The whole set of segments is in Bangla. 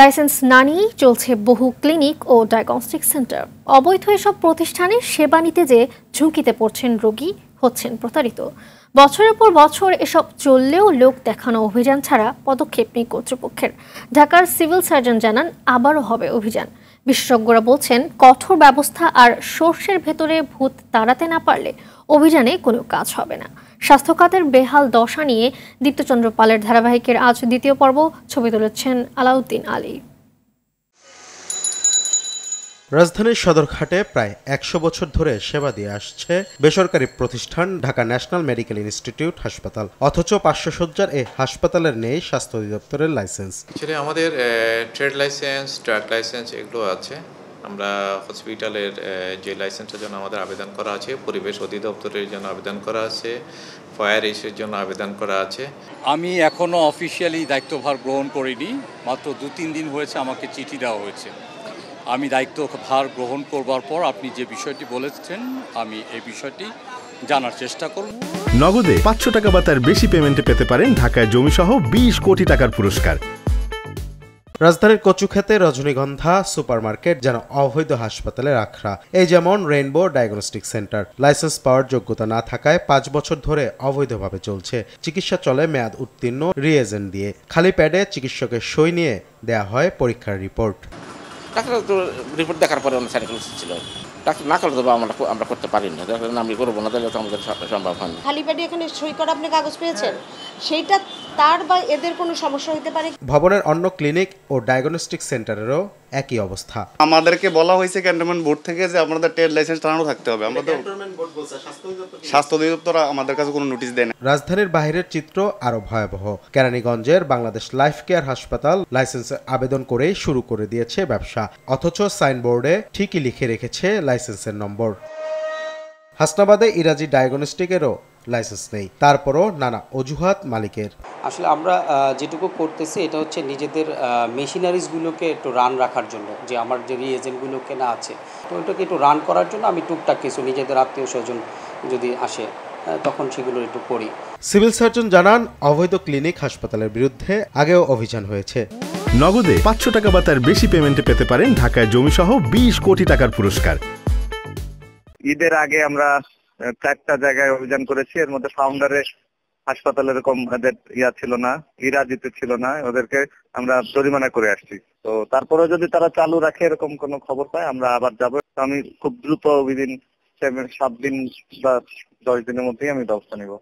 লাইসেন্স না নিয়েই চলছে বহু ক্লিনিক ও ডায়াগনস্টিক সেন্টার অবৈধ এসব প্রতিষ্ঠানে সেবা নিতে যে ঝুঁকিতে পড়ছেন রোগী হচ্ছেন প্রতারিত বছরের পর বছর এসব চললেও লোক দেখানো অভিযান ছাড়া পদক্ষেপ নেই কর্তৃপক্ষের ঢাকার সিভিল সার্জন জানান আবারও হবে অভিযান বিশেষজ্ঞরা বলছেন কঠোর ব্যবস্থা আর সর্ষের ভেতরে ভূত তাড়াতে না পারলে অভিযানে কোনো কাজ হবে না স্বাস্থ্য খাতের বেহাল দশা নিয়ে দীপ্তচন্দ্র পালের ধারাবাহিকের আজ দ্বিতীয় পর্ব ছবি তুলেছেন আলাউদ্দিন আলী রাজধানীর সদরঘাটে প্রায় একশো বছর ধরে সেবা দিয়ে আসছে বেসরকারি প্রতিষ্ঠান ঢাকা ন্যাশনাল মেডিকেল ইনস্টিটিউট হাসপাতাল অথচ পাঁচশো সজ্জার এই হাসপাতালের নেই স্বাস্থ্য অধিদপ্তরের লাইসেন্স আমাদের ট্রেড লাইসেন্স ট্রাক লাইসেন্স এগুলো আছে আমরা হসপিটালের যে লাইসেন্সের জন্য আমাদের আবেদন করা আছে পরিবেশ অধিদপ্তরের জন্য আবেদন করা আছে ফায়ার এসের জন্য আবেদন করা আছে আমি এখনও অফিসিয়ালি দায়িত্বভার গ্রহণ করিনি মাত্র দু তিন দিন হয়েছে আমাকে চিঠি দেওয়া হয়েছে আমি দায়িত্ব ভার গ্রহণ করবার পর আপনি যে বিষয়টি বলেছেন আমি এই বিষয়টি জানার চেষ্টা করব নগদে পাঁচশো টাকা বা তার বেশি পেমেন্টে পেতে পারেন ঢাকায় জমিসহ বিশ কোটি টাকার পুরস্কার রাজধানীর কচুক্ষেতে রজনীগন্ধা সুপারমার্কেট যেন অবৈধ হাসপাতালে রাখরা এই যেমন রেইনবো ডায়াগনস্টিক সেন্টার লাইসেন্স পাওয়ার যোগ্যতা না থাকায় পাঁচ বছর ধরে অবৈধভাবে চলছে চিকিৎসা চলে মেয়াদ উত্তীর্ণ রিএজেন্ট দিয়ে খালি প্যাডে চিকিৎসকের সই নিয়ে দেয়া হয় পরীক্ষার রিপোর্ট ডাক্তার তো রিপোর্ট দেখার পরে অন্য সাইনিকোলোসিস ছিল ডাক্তার না করলে তবে আমরা আমরা করতে পারি না ডাক্তার আমি করবো না তাহলে তো আমাদের সম্ভব হয় না খালি পেটে এখানে সই করা আপনি কাগজ পেয়েছেন সেইটা তার বা এদের কোনো সমস্যা হতে পারে ভবনের অন্য ক্লিনিক ও ডায়াগনস্টিক সেন্টারেরও একই অবস্থা আমাদেরকে বলা হয়েছে ক্যান্টনমেন্ট বোর্ড থেকে যে আপনাদের ট্রেড লাইসেন্স টানানো থাকতে হবে আমরা তো স্বাস্থ্য অধিদপ্তর আমাদের কাছে কোনো নোটিশ দেয় না রাজধানীর বাইরের চিত্র আরো ভয়াবহ কেরানীগঞ্জের বাংলাদেশ লাইফ কেয়ার হাসপাতাল লাইসেন্স আবেদন করেই শুরু করে দিয়েছে ব্যবসা অথচ সাইনবোর্ডে ঠিকই লিখে রেখেছে লাইসেন্সের নম্বর হাসনাবাদে ইরাজি ডায়াগনস্টিকেরও লাইসেন্স নেই তারপরও নানা অজুহাত মালিকের আসলে আমরা যেটুকু করতেছি এটা হচ্ছে নিজেদের মেশিনারিজগুলোকে একটু রান রাখার জন্য যে আমার যে রিএজেন্টগুলো কেনা আছে তো ওইটাকে একটু রান করার জন্য আমি টুকটাক কিছু নিজেদের আত্মীয় স্বজন যদি আসে তখন সেগুলো একটু করি সিভিল সার্জন জানান অবৈধ ক্লিনিক হাসপাতালের বিরুদ্ধে আগেও অভিযান হয়েছে নগদে পাঁচশো টাকা বা তার বেশি পেমেন্টে পেতে পারেন ঢাকায় জমিসহ বিশ কোটি টাকার পুরস্কার ঈদের আগে আমরা চারটা জায়গায় অভিযান করেছি এর মধ্যে ফাউন্ডারে হাসপাতাল এরকম ইয়া ছিল না ইরাজিতে ছিল না ওদেরকে আমরা জরিমানা করে আসছি তো তারপরে যদি তারা চালু রাখে এরকম কোনো খবর পায় আমরা আবার যাব আমি খুব দ্রুত উইদিন সাত দিন বা দশ দিনের মধ্যেই আমি ব্যবস্থা নিব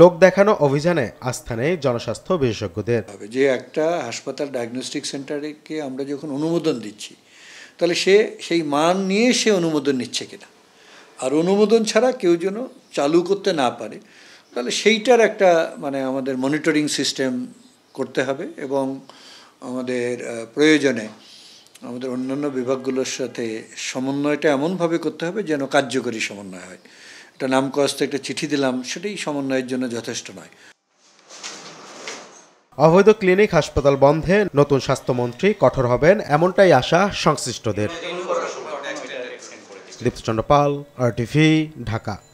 লোক দেখানো অভিযানে আস্থানে জনস্বাস্থ্য বিশেষজ্ঞদের যে একটা হাসপাতাল ডায়াগনস্টিক সেন্টারকে আমরা যখন অনুমোদন দিচ্ছি তাহলে সে সেই মান নিয়ে সে অনুমোদন নিচ্ছে কিনা আর অনুমোদন ছাড়া কেউ যেন চালু করতে না পারে তাহলে সেইটার একটা মানে আমাদের মনিটরিং সিস্টেম করতে হবে এবং আমাদের প্রয়োজনে আমাদের অন্যান্য বিভাগগুলোর সাথে সমন্বয়টা এমনভাবে করতে হবে যেন কার্যকরী সমন্বয় হয় একটা নামকস্তে একটা চিঠি দিলাম সেটাই সমন্বয়ের জন্য যথেষ্ট নয় অবৈধ ক্লিনিক হাসপাতাল বন্ধে নতুন স্বাস্থ্যমন্ত্রী কঠোর হবেন এমনটাই আশা সংশ্লিষ্টদের দীপ্তচন্দ্র পাল আর ঢাকা